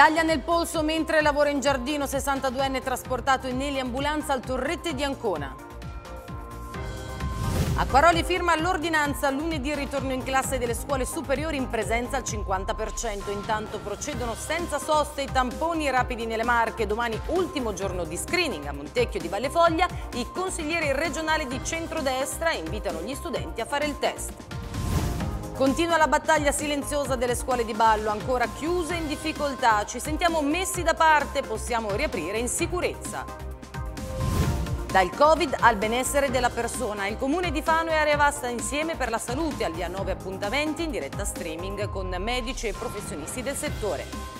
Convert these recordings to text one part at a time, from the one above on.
Taglia nel polso mentre lavora in giardino, 62enne trasportato in eliambulanza al Torrette di Ancona. Acquaroli firma l'ordinanza, lunedì ritorno in classe delle scuole superiori in presenza al 50%. Intanto procedono senza soste i tamponi rapidi nelle Marche. Domani ultimo giorno di screening a Montecchio di Vallefoglia. I consiglieri regionali di centrodestra invitano gli studenti a fare il test. Continua la battaglia silenziosa delle scuole di ballo, ancora chiuse in difficoltà. Ci sentiamo messi da parte, possiamo riaprire in sicurezza. Dal Covid al benessere della persona, il comune di Fano e Area insieme per la salute al via 9 appuntamenti in diretta streaming con medici e professionisti del settore.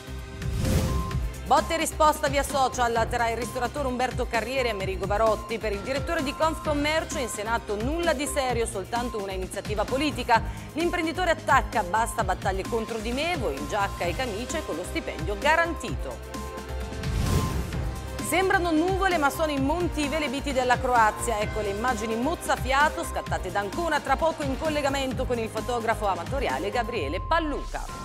Botte e risposta via social tra il ristoratore Umberto Carriere e Merigo Barotti. Per il direttore di Confcommercio in Senato nulla di serio, soltanto una iniziativa politica. L'imprenditore attacca, basta battaglie contro di me, voi in giacca e camicia e con lo stipendio garantito. Sembrano nuvole ma sono i monti velebiti della Croazia. Ecco le immagini mozzafiato scattate da Ancona tra poco in collegamento con il fotografo amatoriale Gabriele Palluca.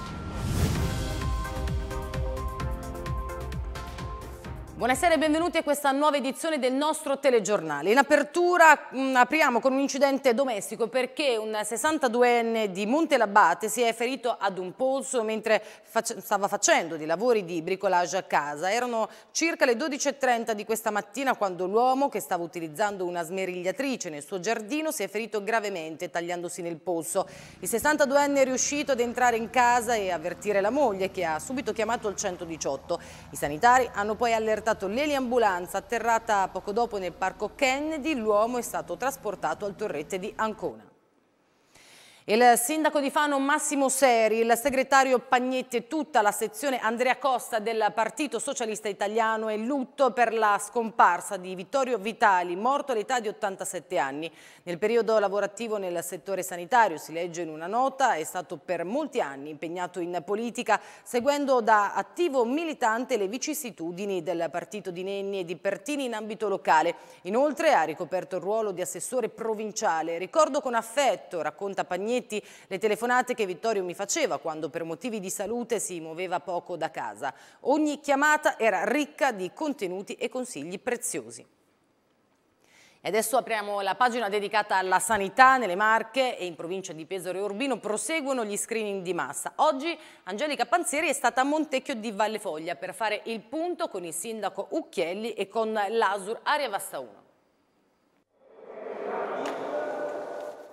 Buonasera e benvenuti a questa nuova edizione del nostro telegiornale. In apertura mh, mm, apriamo con un incidente domestico perché un 62enne di Montelabate si è ferito ad un polso mentre fac stava facendo dei lavori di bricolage a casa. Erano circa le 12.30 di questa mattina quando l'uomo che stava utilizzando una smerigliatrice nel suo giardino si è ferito gravemente tagliandosi nel polso. Il 62enne è riuscito ad entrare in casa e avvertire la moglie che ha subito chiamato il 118. I sanitari hanno poi allertato scattato l'eliambulanza atterrata poco dopo nel parco Kennedy, l'uomo è stato trasportato al torrente di Ancona. Il sindaco di Fano Massimo Seri, il segretario Pagnetti e tutta la sezione Andrea Costa del Partito Socialista Italiano è lutto per la scomparsa di Vittorio Vitali, morto all'età di 87 anni. Nel periodo lavorativo nel settore sanitario, si legge in una nota, è stato per molti anni impegnato in politica, seguendo da attivo militante le vicissitudini del partito di Nenni e di Pertini in ambito locale. Inoltre ha ricoperto il ruolo di assessore provinciale. Ricordo con affetto, racconta Pagnetti, Magnetti le telefonate che Vittorio mi faceva quando per motivi di salute si muoveva poco da casa. Ogni chiamata era ricca di contenuti e consigli preziosi. E adesso apriamo la pagina dedicata alla sanità nelle Marche e in provincia di Pesaro e Urbino proseguono gli screening di massa. Oggi Angelica Panzeri è stata a Montecchio di Valle Foglia per fare il punto con il sindaco Ucchielli e con l'Asur Aria Vastauno.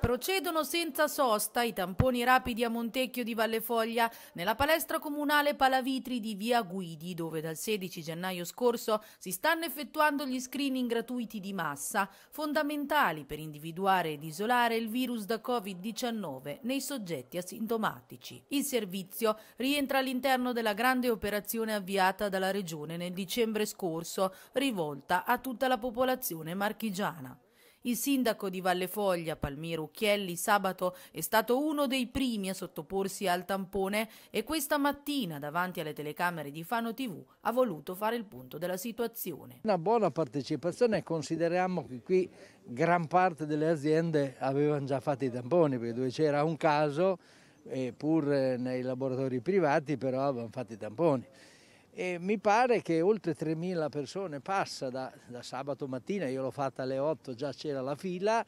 Procedono senza sosta i tamponi rapidi a Montecchio di Vallefoglia nella palestra comunale Palavitri di Via Guidi, dove dal 16 gennaio scorso si stanno effettuando gli screening gratuiti di massa, fondamentali per individuare ed isolare il virus da Covid-19 nei soggetti asintomatici. Il servizio rientra all'interno della grande operazione avviata dalla Regione nel dicembre scorso, rivolta a tutta la popolazione marchigiana. Il sindaco di Valle Foglia, Palmiro Ucchielli, sabato è stato uno dei primi a sottoporsi al tampone e questa mattina davanti alle telecamere di Fano TV ha voluto fare il punto della situazione. Una buona partecipazione, consideriamo che qui gran parte delle aziende avevano già fatto i tamponi, perché dove c'era un caso, eh, pur eh, nei laboratori privati, però avevano fatto i tamponi. E mi pare che oltre 3.000 persone passa da, da sabato mattina, io l'ho fatta alle 8, già c'era la fila,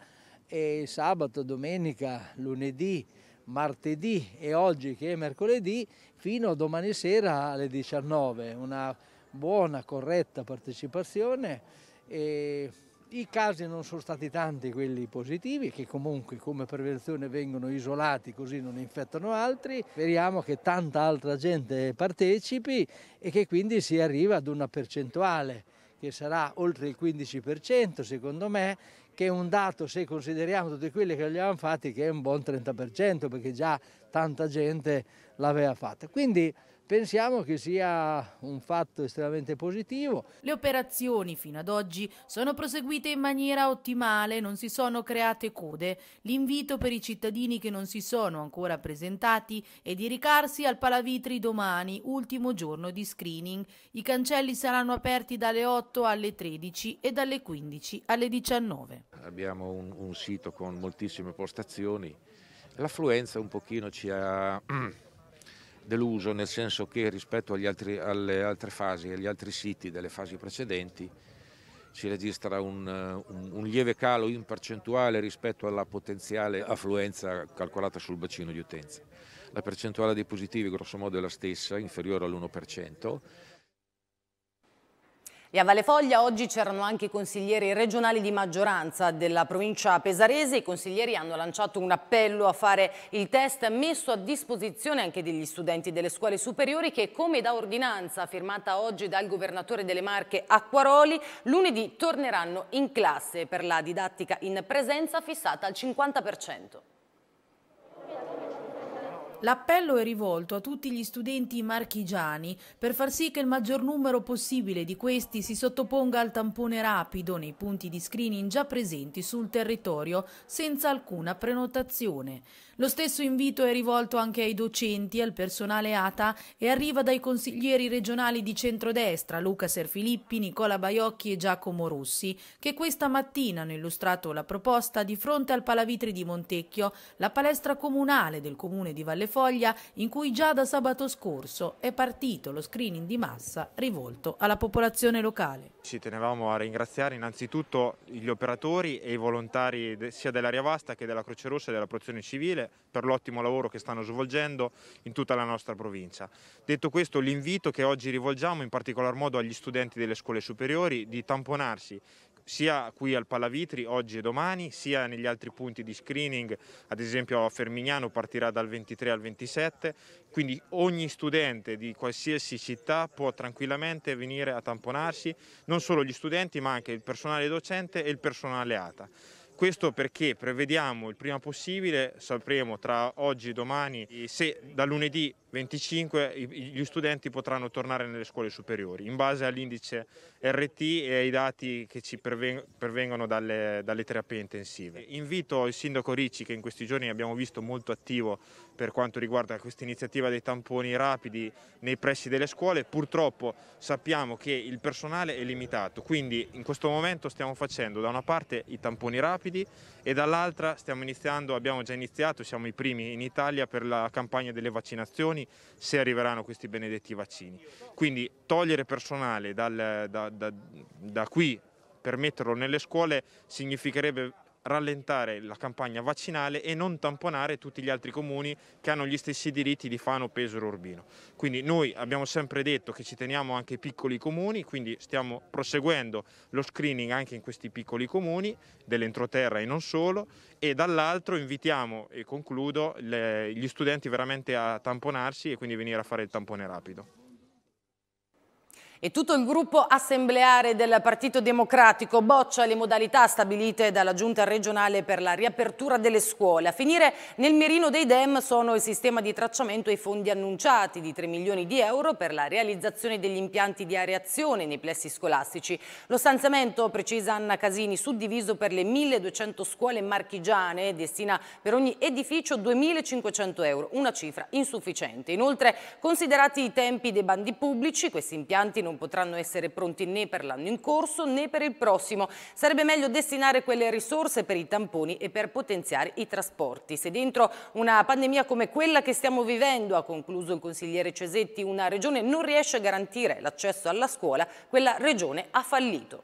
e sabato, domenica, lunedì, martedì e oggi che è mercoledì fino a domani sera alle 19. Una buona, corretta partecipazione. E i casi non sono stati tanti quelli positivi, che comunque come prevenzione vengono isolati così non infettano altri. Speriamo che tanta altra gente partecipi e che quindi si arriva ad una percentuale che sarà oltre il 15% secondo me, che è un dato se consideriamo tutti quelli che li abbiamo fatti che è un buon 30% perché già tanta gente l'aveva fatta. Quindi Pensiamo che sia un fatto estremamente positivo. Le operazioni fino ad oggi sono proseguite in maniera ottimale, non si sono create code. L'invito per i cittadini che non si sono ancora presentati è di recarsi al Palavitri domani, ultimo giorno di screening. I cancelli saranno aperti dalle 8 alle 13 e dalle 15 alle 19. Abbiamo un, un sito con moltissime postazioni. L'affluenza un pochino ci ha deluso nel senso che rispetto altri, alle altre fasi, agli altri siti delle fasi precedenti si registra un, un, un, lieve calo in percentuale rispetto alla potenziale affluenza calcolata sul bacino di utenza. La percentuale dei positivi grossomodo è la stessa, inferiore all'1%, e a Vallefoglia oggi c'erano anche i consiglieri regionali di maggioranza della provincia pesarese. I consiglieri hanno lanciato un appello a fare il test messo a disposizione anche degli studenti delle scuole superiori che come da ordinanza firmata oggi dal governatore delle Marche Acquaroli, lunedì torneranno in classe per la didattica in presenza fissata al 50%. L'appello è rivolto a tutti gli studenti marchigiani per far sì che il maggior numero possibile di questi si sottoponga al tampone rapido nei punti di screening già presenti sul territorio senza alcuna prenotazione. Lo stesso invito è rivolto anche ai docenti, al personale ATA e arriva dai consiglieri regionali di centrodestra Luca Serfilippi, Nicola Baiocchi e Giacomo Rossi che questa mattina hanno illustrato la proposta di fronte al Palavitri di Montecchio, la palestra comunale del comune di Vallejo le Foglia, in cui già da sabato scorso è partito lo screening di massa rivolto alla popolazione locale. Ci tenevamo a ringraziare innanzitutto gli operatori e i volontari sia dell'Aria Vasta che della Croce Rossa e della Protezione Civile per l'ottimo lavoro che stanno svolgendo in tutta la nostra provincia. Detto questo, l'invito che oggi rivolgiamo in particolar modo agli studenti delle scuole superiori di tamponarsi sia qui al Palavitri oggi e domani, sia negli altri punti di screening, ad esempio a Fermignano partirà dal 23 al 27, quindi ogni studente di qualsiasi città può tranquillamente venire a tamponarsi, non solo gli studenti ma anche il personale docente e il personale ATA. Questo perché prevediamo il prima possibile, sapremo tra oggi e domani se da lunedì 25 gli studenti potranno tornare nelle scuole superiori in base all'indice RT e ai dati che ci pervengono dalle, dalle, terapie intensive. Invito il sindaco Ricci che in questi giorni abbiamo visto molto attivo per quanto riguarda questa iniziativa dei tamponi rapidi nei pressi delle scuole, purtroppo sappiamo che il personale è limitato, quindi in questo momento stiamo facendo da una parte i tamponi rapidi e dall'altra stiamo iniziando, abbiamo già iniziato, siamo i primi in Italia per la campagna delle vaccinazioni se arriveranno questi benedetti vaccini. Quindi togliere personale dal, da, da, da qui per metterlo nelle scuole significherebbe rallentare la campagna vaccinale e non tamponare tutti gli altri comuni che hanno gli stessi diritti di Fano, Pesaro, Urbino. Quindi noi abbiamo sempre detto che ci teniamo anche i piccoli comuni, quindi stiamo proseguendo lo screening anche in questi piccoli comuni, dell'entroterra e non solo, e dall'altro invitiamo, e concludo, le, gli studenti veramente a tamponarsi e quindi venire a fare il tampone rapido. E tutto il gruppo assembleare del Partito Democratico boccia le modalità stabilite dalla giunta regionale per la riapertura delle scuole. A finire nel mirino dei DEM sono il sistema di tracciamento e i fondi annunciati di 3 milioni di euro per la realizzazione degli impianti di areazione nei plessi scolastici. Lo stanziamento, precisa Anna Casini, suddiviso per le 1200 scuole marchigiane, destina per ogni edificio 2500 euro, una cifra insufficiente. Inoltre, considerati i tempi dei bandi pubblici, questi impianti non non potranno essere pronti né per l'anno in corso né per il prossimo. Sarebbe meglio destinare quelle risorse per i tamponi e per potenziare i trasporti. Se dentro una pandemia come quella che stiamo vivendo, ha concluso il consigliere Cesetti, una regione non riesce a garantire l'accesso alla scuola, quella regione ha fallito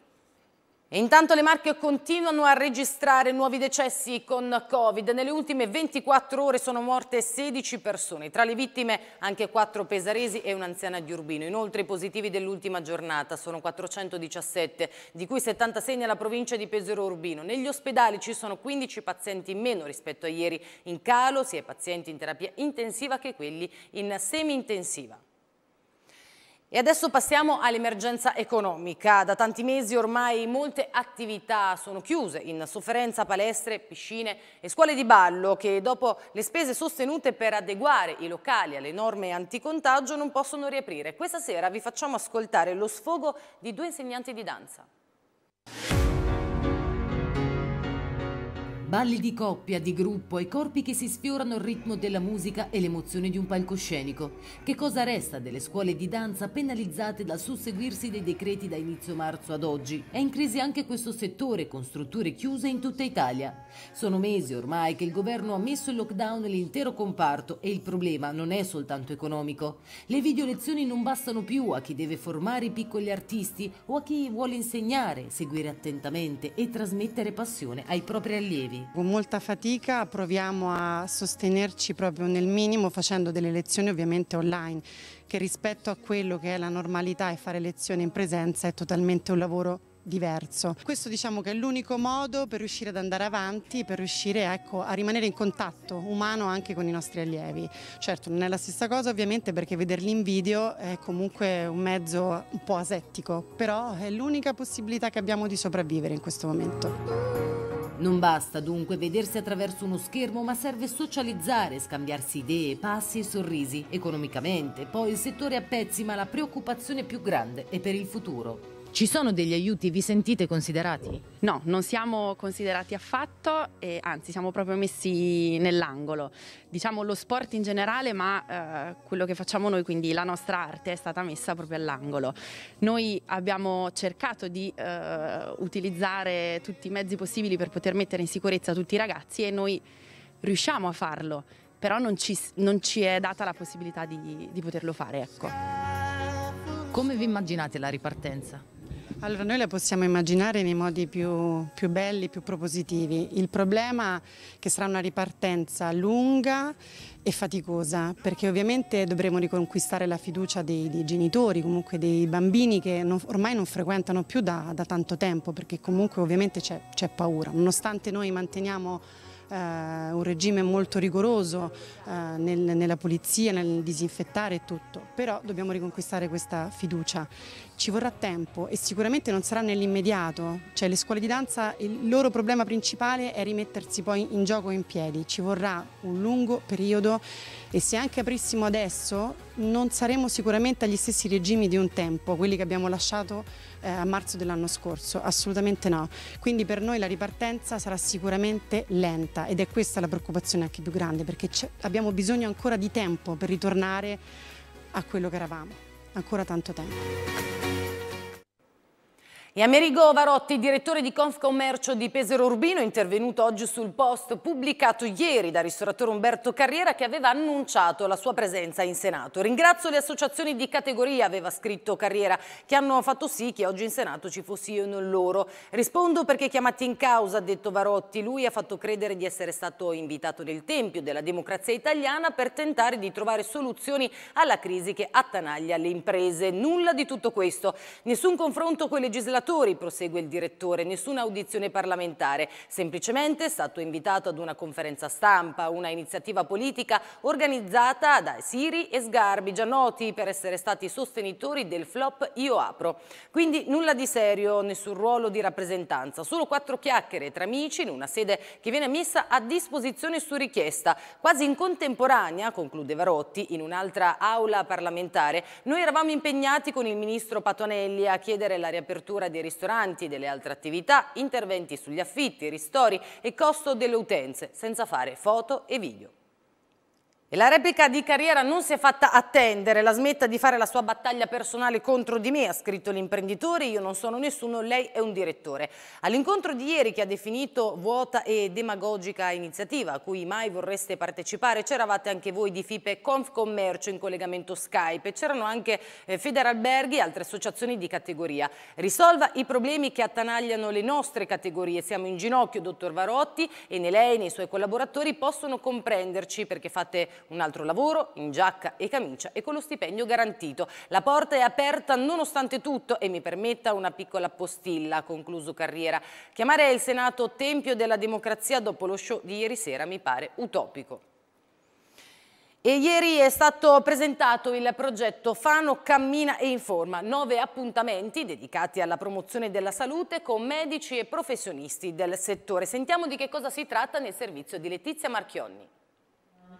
intanto le Marche continuano a registrare nuovi decessi con Covid. Nelle ultime 24 ore sono morte 16 persone, tra le vittime anche 4 pesaresi e un'anziana di Urbino. Inoltre i positivi dell'ultima giornata sono 417, di cui 76 nella provincia di Pesaro Urbino. Negli ospedali ci sono 15 pazienti in meno rispetto a ieri. In calo sia i pazienti in terapia intensiva che quelli in semi-intensiva. E adesso passiamo all'emergenza economica. Da tanti mesi ormai molte attività sono chiuse, in sofferenza palestre, piscine e scuole di ballo che dopo le spese sostenute per adeguare i locali alle norme anticontagio non possono riaprire. Questa sera vi facciamo ascoltare lo sfogo di due insegnanti di danza. Balli di coppia, di gruppo e corpi che si sfiorano al ritmo della musica e l'emozione di un palcoscenico. Che cosa resta delle scuole di danza penalizzate dal susseguirsi dei decreti da inizio marzo ad oggi? È in crisi anche questo settore con strutture chiuse in tutta Italia. Sono mesi ormai che il governo ha messo in lockdown l'intero comparto e il problema non è soltanto economico. Le video lezioni non bastano più a chi deve formare i piccoli artisti o a chi vuole insegnare, seguire attentamente e trasmettere passione ai propri allievi. Con molta fatica proviamo a sostenerci proprio nel minimo facendo delle lezioni ovviamente online, che rispetto a quello che è la normalità e fare lezioni in presenza è totalmente un lavoro diverso. Questo diciamo che è l'unico modo per riuscire ad andare avanti, per riuscire ecco, a rimanere in contatto umano anche con i nostri allievi. Certo non è la stessa cosa ovviamente perché vederli in video è comunque un mezzo un po' asettico, però è l'unica possibilità che abbiamo di sopravvivere in questo momento. Non basta dunque vedersi attraverso uno schermo, ma serve socializzare, scambiarsi idee, passi e sorrisi. Economicamente, poi il settore a pezzi, ma la preoccupazione più grande è per il futuro. Ci sono degli aiuti? Vi sentite considerati? No, non siamo considerati affatto, e, anzi siamo proprio messi nell'angolo. Diciamo lo sport in generale, ma eh, quello che facciamo noi, quindi la nostra arte, è stata messa proprio all'angolo. Noi abbiamo cercato di eh, utilizzare tutti i mezzi possibili per poter mettere in sicurezza tutti i ragazzi e noi riusciamo a farlo, però non ci, non ci è data la possibilità di, di poterlo fare. Ecco. Come vi immaginate la ripartenza? Allora noi la possiamo immaginare nei modi più, più belli, più propositivi. Il problema è che sarà una ripartenza lunga e faticosa perché ovviamente dovremo riconquistare la fiducia dei, dei genitori, comunque dei bambini che non, ormai non frequentano più da, da, tanto tempo perché comunque ovviamente c'è paura. Nonostante noi manteniamo eh, un regime molto rigoroso eh, nel, nella pulizia, nel disinfettare e tutto, però dobbiamo riconquistare questa fiducia ci vorrà tempo e sicuramente non sarà nell'immediato, cioè le scuole di danza il loro problema principale è rimettersi poi in gioco in piedi, ci vorrà un lungo periodo e se anche aprissimo adesso non saremo sicuramente agli stessi regimi di un tempo, quelli che abbiamo lasciato eh, a marzo dell'anno scorso, assolutamente no. Quindi per noi la ripartenza sarà sicuramente lenta ed è questa la preoccupazione anche più grande perché abbiamo bisogno ancora di tempo per ritornare a quello che eravamo, ancora tanto tempo. E Amerigo Varotti, direttore di Confcommercio di Pesaro Urbino, intervenuto oggi sul post pubblicato ieri da ristoratore Umberto Carriera che aveva annunciato la sua presenza in Senato. Ringrazio le associazioni di categoria, aveva scritto Carriera, che hanno fatto sì che oggi in Senato ci fossi io e non loro. Rispondo perché chiamati in causa, ha detto Varotti. Lui ha fatto credere di essere stato invitato nel Tempio della democrazia italiana per tentare di trovare soluzioni alla crisi che attanaglia le imprese. Nulla di tutto questo. Nessun confronto con i legislatori senatori, prosegue il direttore, nessuna audizione parlamentare, semplicemente è stato invitato ad una conferenza stampa, una iniziativa politica organizzata da Siri e Sgarbi, già noti per essere stati sostenitori del flop Io Apro. Quindi nulla di serio, nessun ruolo di rappresentanza, solo quattro chiacchiere tra amici in una sede che viene messa a disposizione su richiesta. Quasi in contemporanea, conclude Varotti, in un'altra aula parlamentare, noi eravamo impegnati con il ministro Patonelli a chiedere la riapertura dei ristoranti e delle altre attività, interventi sugli affitti, ristori e costo delle utenze, senza fare foto e video. E la replica di carriera non si è fatta attendere, la smetta di fare la sua battaglia personale contro di me, ha scritto l'imprenditore, io non sono nessuno, lei è un direttore. All'incontro di ieri che ha definito vuota e demagogica iniziativa, a cui mai vorreste partecipare, c'eravate anche voi di FIPE Confcommercio in collegamento Skype, c'erano anche eh, Federalberghi e altre associazioni di categoria. Risolva i problemi che attanagliano le nostre categorie, siamo in ginocchio, dottor Varotti, e né lei né i suoi collaboratori possono comprenderci perché fate un altro lavoro in giacca e camicia e con lo stipendio garantito. La porta è aperta nonostante tutto e mi permetta una piccola postilla, ha concluso Carriera. Chiamare il Senato Tempio della Democrazia dopo lo show di ieri sera mi pare utopico. E ieri è stato presentato il progetto Fano Cammina e Informa, nove appuntamenti dedicati alla promozione della salute con medici e professionisti del settore. Sentiamo di che cosa si tratta nel servizio di Letizia Marchionni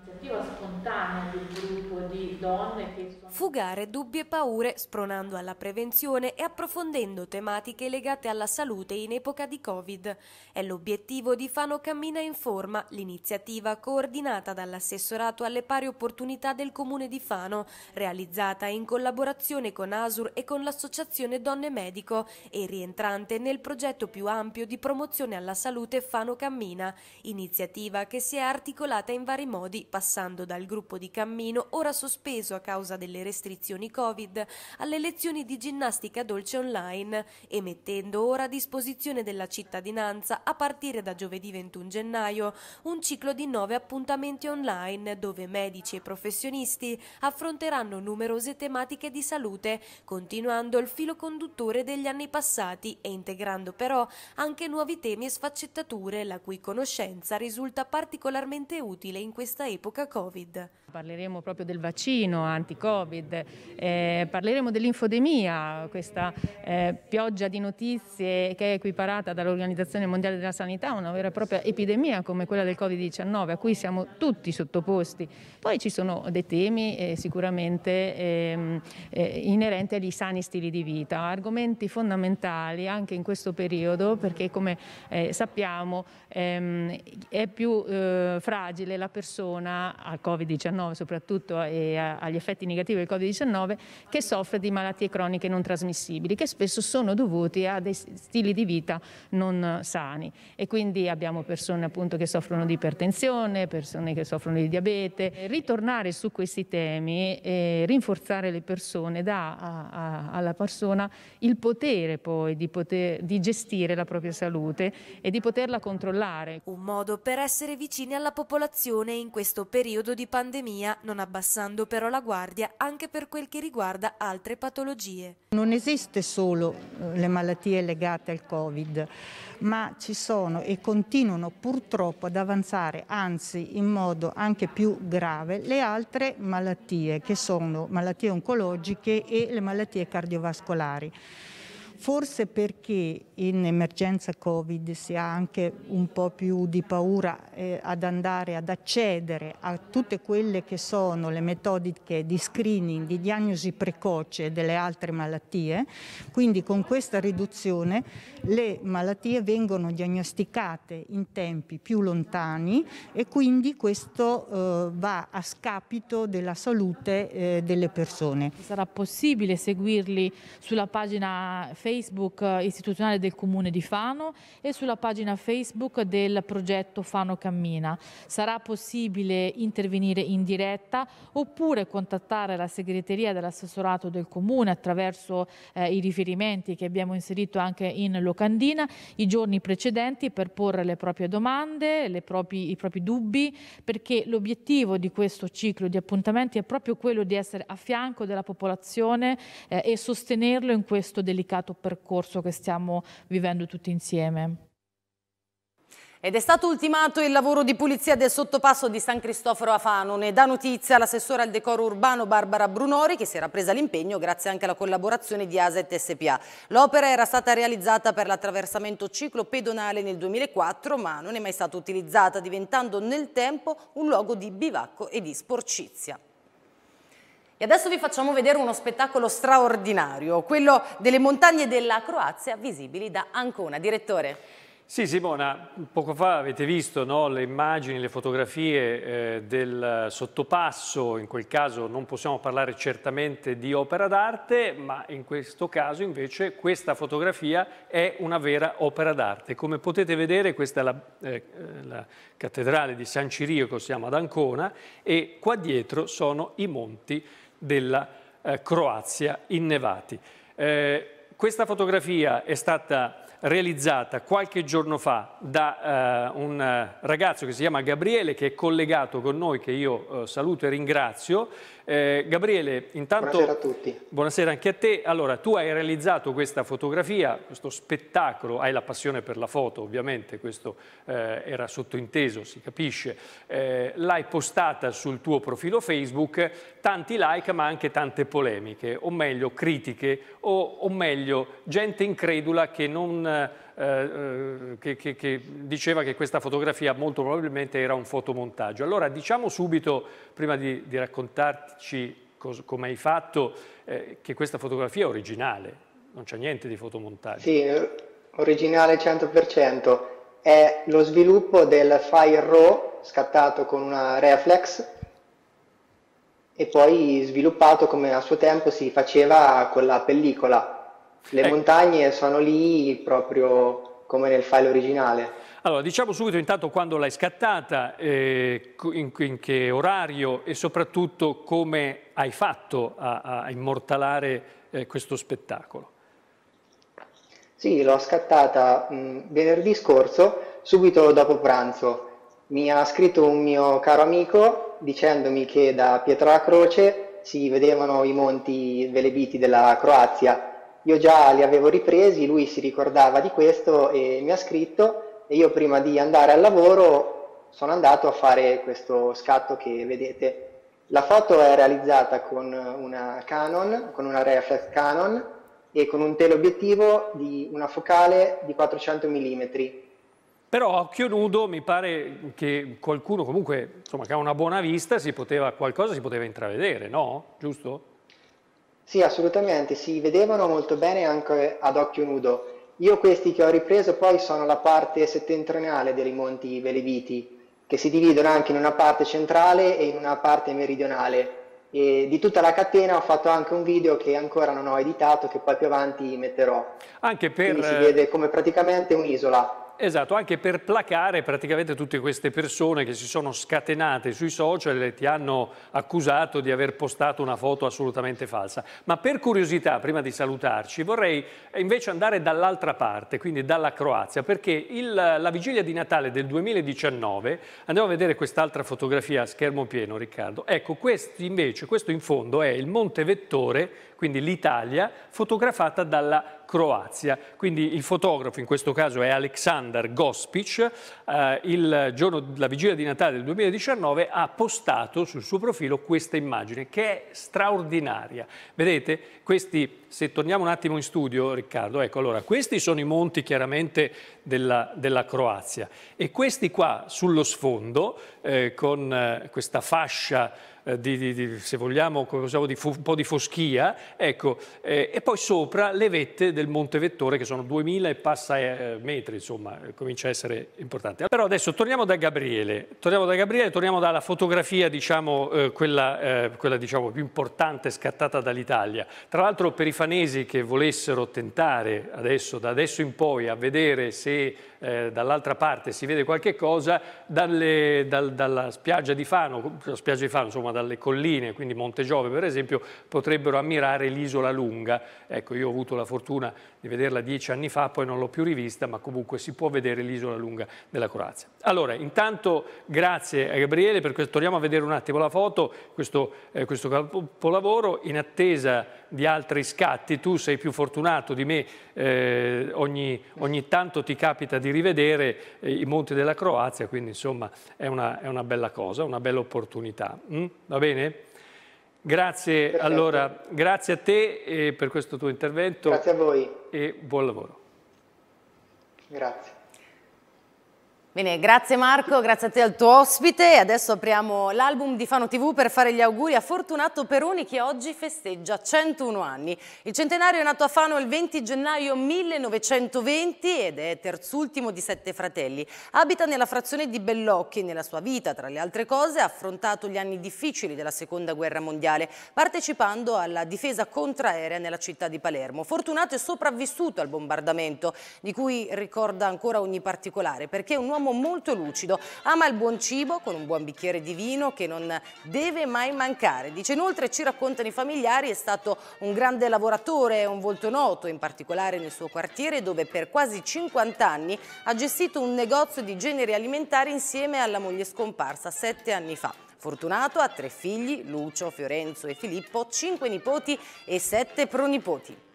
un'iniziativa spontanea di un gruppo di donne che sono... Fugare dubbi e paure, spronando alla prevenzione e approfondendo tematiche legate alla salute in epoca di Covid. È l'obiettivo di Fano Cammina in Forma, l'iniziativa coordinata dall'assessorato alle pari opportunità del comune di Fano, realizzata in collaborazione con ASUR e con l'associazione Donne Medico e rientrante nel progetto più ampio di promozione alla salute Fano Cammina, iniziativa che si è articolata in vari modi passando dal gruppo di cammino, ora sospeso a causa delle restrizioni Covid, alle lezioni di ginnastica dolce online e mettendo ora a disposizione della cittadinanza, a partire da giovedì 21 gennaio, un ciclo di nove appuntamenti online dove medici e professionisti affronteranno numerose tematiche di salute, continuando il filo conduttore degli anni passati e integrando però anche nuovi temi e sfaccettature, la cui conoscenza risulta particolarmente utile in questa epoca epoca Covid. Parleremo proprio del vaccino anti-Covid, eh, parleremo dell'infodemia, questa eh, pioggia di notizie che è equiparata dall'Organizzazione Mondiale della Sanità, una vera e propria epidemia come quella del Covid-19 a cui siamo tutti sottoposti. Poi ci sono dei temi eh, sicuramente ehm, eh, inerenti agli sani stili di vita, argomenti fondamentali anche in questo periodo perché come eh, sappiamo ehm, è più eh, fragile la persona italiana al Covid-19 soprattutto e agli effetti negativi del Covid-19 che soffre di malattie croniche non trasmissibili che spesso sono dovuti a dei stili di vita non sani e quindi abbiamo persone appunto che soffrono di ipertensione, persone che soffrono di diabete. Ritornare su questi temi e rinforzare le persone dà a, a, alla persona il potere poi di, poter, di gestire la propria salute e di poterla controllare. Un modo per essere vicini alla popolazione in questo questo periodo di pandemia, non abbassando però la guardia anche per quel che riguarda altre patologie. Non esiste solo eh, le malattie legate al Covid, ma ci sono e continuano purtroppo ad avanzare, anzi in modo anche più grave, le altre malattie che sono malattie oncologiche e le malattie cardiovascolari forse perché in emergenza Covid si ha anche un po' più di paura eh, ad andare ad accedere a tutte quelle che sono le metodiche di screening, di diagnosi precoce delle altre malattie, quindi con questa riduzione le malattie vengono diagnosticate in tempi più lontani e quindi questo eh, va a scapito della salute eh, delle persone. Sarà possibile seguirli sulla pagina Facebook? Facebook eh, istituzionale del Comune di Fano e sulla pagina Facebook del progetto Fano Cammina. Sarà possibile intervenire in diretta oppure contattare la segreteria dell'assessorato del Comune attraverso eh, i riferimenti che abbiamo inserito anche in locandina i giorni precedenti per porre le proprie domande, le propri, i propri dubbi, perché l'obiettivo di questo ciclo di appuntamenti è proprio quello di essere a fianco della popolazione eh, e sostenerlo in questo delicato percorso che stiamo vivendo tutti insieme. Ed è stato ultimato il lavoro di pulizia del sottopasso di San Cristoforo a Fano. Ne dà notizia l'assessora al decoro urbano Barbara Brunori che si era presa l'impegno grazie anche alla collaborazione di Aset SPA. L'opera era stata realizzata per l'attraversamento ciclo pedonale nel 2004 ma non è mai stata utilizzata diventando nel tempo un luogo di bivacco e di sporcizia. E adesso vi facciamo vedere uno spettacolo straordinario, quello delle montagne della Croazia visibili da Ancona. Direttore. Sì Simona, poco fa avete visto no, le immagini, le fotografie eh, del sottopasso, in quel caso non possiamo parlare certamente di opera d'arte, ma in questo caso invece questa fotografia è una vera opera d'arte. Come potete vedere questa è la, eh, la cattedrale di San Cirio siamo ad Ancona e qua dietro sono i monti della eh, Croazia innevati. Eh, questa fotografia è stata realizzata qualche giorno fa da eh, un ragazzo che si chiama Gabriele che è collegato con noi, che io eh, saluto e ringrazio, eh, Gabriele, intanto... Buonasera a tutti. Buonasera anche a te. Allora, tu hai realizzato questa fotografia, questo spettacolo, hai la passione per la foto ovviamente, questo eh, era sottointeso, si capisce. Eh, l'hai postata sul tuo profilo Facebook, tanti like ma anche tante polemiche, o meglio critiche, o, o meglio gente incredula che non eh, eh, che, che, che, diceva che questa fotografia molto probabilmente era un fotomontaggio. Allora diciamo subito, prima di, di raccontarci come hai fatto, eh, che questa fotografia è originale, non c'è niente di fotomontaggio. Sì, originale 100%, è lo sviluppo del Fire RAW scattato con una reflex e poi sviluppato come a suo tempo si faceva con la pellicola le ecco. montagne sono lì proprio come nel file originale. Allora, diciamo subito intanto quando l'hai scattata, eh, in, in, che orario e soprattutto come hai fatto a, a immortalare eh, questo spettacolo. Sì, l'ho scattata mh, mm, venerdì scorso, subito dopo pranzo. Mi ha scritto un mio caro amico dicendomi che da Pietro la Croce si vedevano i monti velebiti della Croazia io già li avevo ripresi, lui si ricordava di questo e mi ha scritto e io prima di andare al lavoro sono andato a fare questo scatto che vedete. La foto è realizzata con una Canon, con una reflex Canon e con un teleobiettivo di una focale di 400 mm. Però a occhio nudo mi pare che qualcuno comunque, insomma, che ha una buona vista, si poteva, qualcosa si poteva intravedere, no? Giusto? Sì, assolutamente, si vedevano molto bene anche ad occhio nudo. Io questi che ho ripreso poi sono la parte settentrionale dei monti Veleviti, che si dividono anche in una parte centrale e in una parte meridionale. E di tutta la catena ho fatto anche un video che ancora non ho editato, che poi più avanti metterò. Anche per... Quindi si vede come praticamente un'isola. Esatto, anche per placare praticamente tutte queste persone che si sono scatenate sui social e ti hanno accusato di aver postato una foto assolutamente falsa. Ma per curiosità, prima di salutarci, vorrei invece andare dall'altra parte, quindi dalla Croazia, perché il, la vigilia di Natale del 2019, andiamo a vedere quest'altra fotografia a schermo pieno, Riccardo. Ecco, questo invece, questo in fondo è il Monte Vettore, quindi l'Italia, fotografata dalla Croazia. Croazia. Quindi il fotografo in questo caso è Aleksandar Gospic, eh, il giorno, la vigilia di Natale del 2019 ha postato sul suo profilo questa immagine che è straordinaria. Vedete questi se torniamo un attimo in studio, Riccardo, ecco allora, questi sono i monti chiaramente della, della Croazia e questi qua sullo sfondo, eh, con eh, questa fascia eh, di, di, di, se vogliamo, di un po' di foschia, ecco, eh, e poi sopra le vette del Monte Vettore che sono 2000 e passa eh, metri, insomma, eh, comincia a essere importante. Però adesso torniamo da Gabriele, torniamo da Gabriele, torniamo dalla fotografia, diciamo, eh, quella, eh, quella diciamo, più importante scattata dall'Italia. Tra l'altro per i fanesi che volessero tentare adesso, da adesso in poi a vedere se eh, dall'altra parte si vede qualche cosa, dalle, dal, dalla spiaggia di Fano, spiaggia di Fano insomma, dalle colline, quindi Monte Giove per esempio, potrebbero ammirare l'isola lunga. Ecco, io ho avuto la fortuna di vederla dieci anni fa, poi non l'ho più rivista, ma comunque si può vedere l'isola lunga della Croazia. Allora, intanto grazie a Gabriele, per questo torniamo a vedere un attimo la foto, questo, eh, questo capolavoro, in attesa di altri scatti, tu sei più fortunato di me, eh, ogni, ogni tanto ti capita di rivedere eh, i monti della Croazia, quindi insomma è una, è una bella cosa, una bella opportunità. Mm? Va bene? Grazie, Perfetto. allora, grazie a te eh, per questo tuo intervento. Grazie a voi. E buon lavoro. Grazie. Bene, grazie Marco, grazie a te al tuo ospite. Adesso apriamo l'album di Fano TV per fare gli auguri a Fortunato Peroni che oggi festeggia 101 anni. Il centenario è nato a Fano il 20 gennaio 1920 ed è terzultimo di sette fratelli. Abita nella frazione di Bellocchi e nella sua vita, tra le altre cose, ha affrontato gli anni difficili della Seconda Guerra Mondiale, partecipando alla difesa contraerea nella città di Palermo. Fortunato è sopravvissuto al bombardamento, di cui ricorda ancora ogni particolare, perché è un uomo uomo molto lucido, ama il buon cibo con un buon bicchiere di vino che non deve mai mancare. Dice inoltre, ci raccontano i familiari, è stato un grande lavoratore, un volto noto, in particolare nel suo quartiere dove per quasi 50 anni ha gestito un negozio di generi alimentari insieme alla moglie scomparsa sette anni fa. Fortunato ha tre figli, Lucio, Fiorenzo e Filippo, cinque nipoti e sette pronipoti.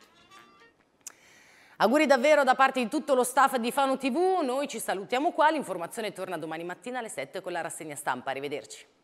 Auguri davvero da parte di tutto lo staff di Fano TV, noi ci salutiamo qua, l'informazione torna domani mattina alle 7 con la rassegna stampa, arrivederci.